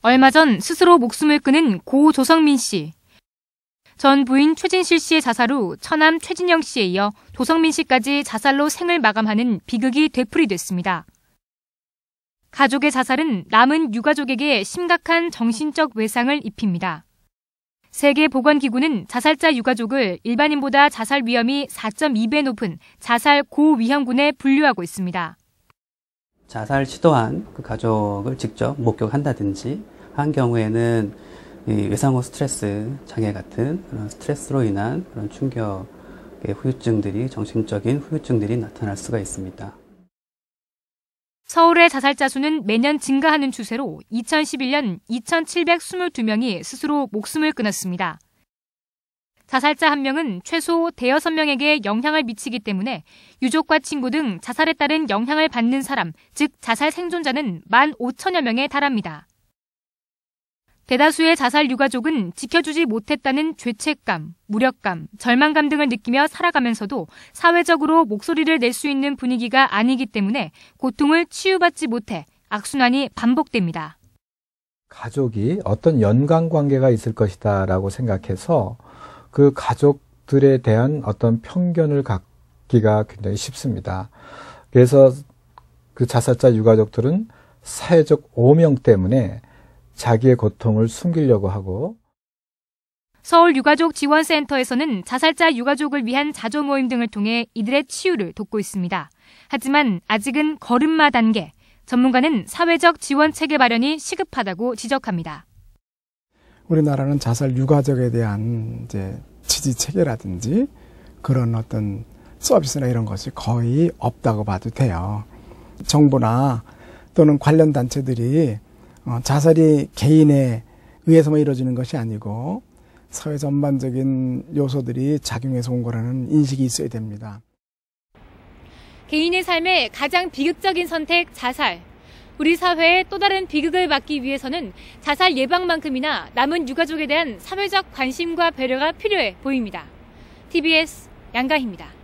얼마 전 스스로 목숨을 끊은 고 조성민 씨. 전 부인 최진실 씨의 자살 후 처남 최진영 씨에 이어 조성민 씨까지 자살로 생을 마감하는 비극이 되풀이됐습니다. 가족의 자살은 남은 유가족에게 심각한 정신적 외상을 입힙니다. 세계보건기구는 자살자 유가족을 일반인보다 자살 위험이 4.2배 높은 자살 고위험군에 분류하고 있습니다. 자살 시도한 그 가족을 직접 목격한다든지 한 경우에는 외상후 스트레스 장애 같은 그런 스트레스로 인한 그런 충격의 후유증들이 정신적인 후유증들이 나타날 수가 있습니다. 서울의 자살자 수는 매년 증가하는 추세로 2011년 2,722명이 스스로 목숨을 끊었습니다. 자살자 한 명은 최소 대여섯 명에게 영향을 미치기 때문에 유족과 친구 등 자살에 따른 영향을 받는 사람, 즉 자살 생존자는 1만 5천여 명에 달합니다. 대다수의 자살 유가족은 지켜주지 못했다는 죄책감, 무력감, 절망감 등을 느끼며 살아가면서도 사회적으로 목소리를 낼 수 있는 분위기가 아니기 때문에 고통을 치유받지 못해 악순환이 반복됩니다. 가족이 어떤 연관 관계가 있을 것이다라고 생각해서 그 가족들에 대한 어떤 편견을 갖기가 굉장히 쉽습니다. 그래서 그 자살자 유가족들은 사회적 오명 때문에 자기의 고통을 숨기려고 하고 서울 유가족 지원센터에서는 자살자 유가족을 위한 자조 모임 등을 통해 이들의 치유를 돕고 있습니다. 하지만 아직은 걸음마 단계, 전문가는 사회적 지원 체계 마련이 시급하다고 지적합니다. 우리나라는 자살 유가족에 대한 이제 지지 체계라든지 그런 어떤 서비스나 이런 것이 거의 없다고 봐도 돼요. 정부나 또는 관련 단체들이 어, 자살이 개인에 의해서만 이루어지는 것이 아니고 사회 전반적인 요소들이 작용해서 온 거라는 인식이 있어야 됩니다. 개인의 삶에 가장 비극적인 선택 자살 우리 사회의 또 다른 비극을 막기 위해서는 자살 예방만큼이나 남은 유가족에 대한 사회적 관심과 배려가 필요해 보입니다. TBS 양가희입니다.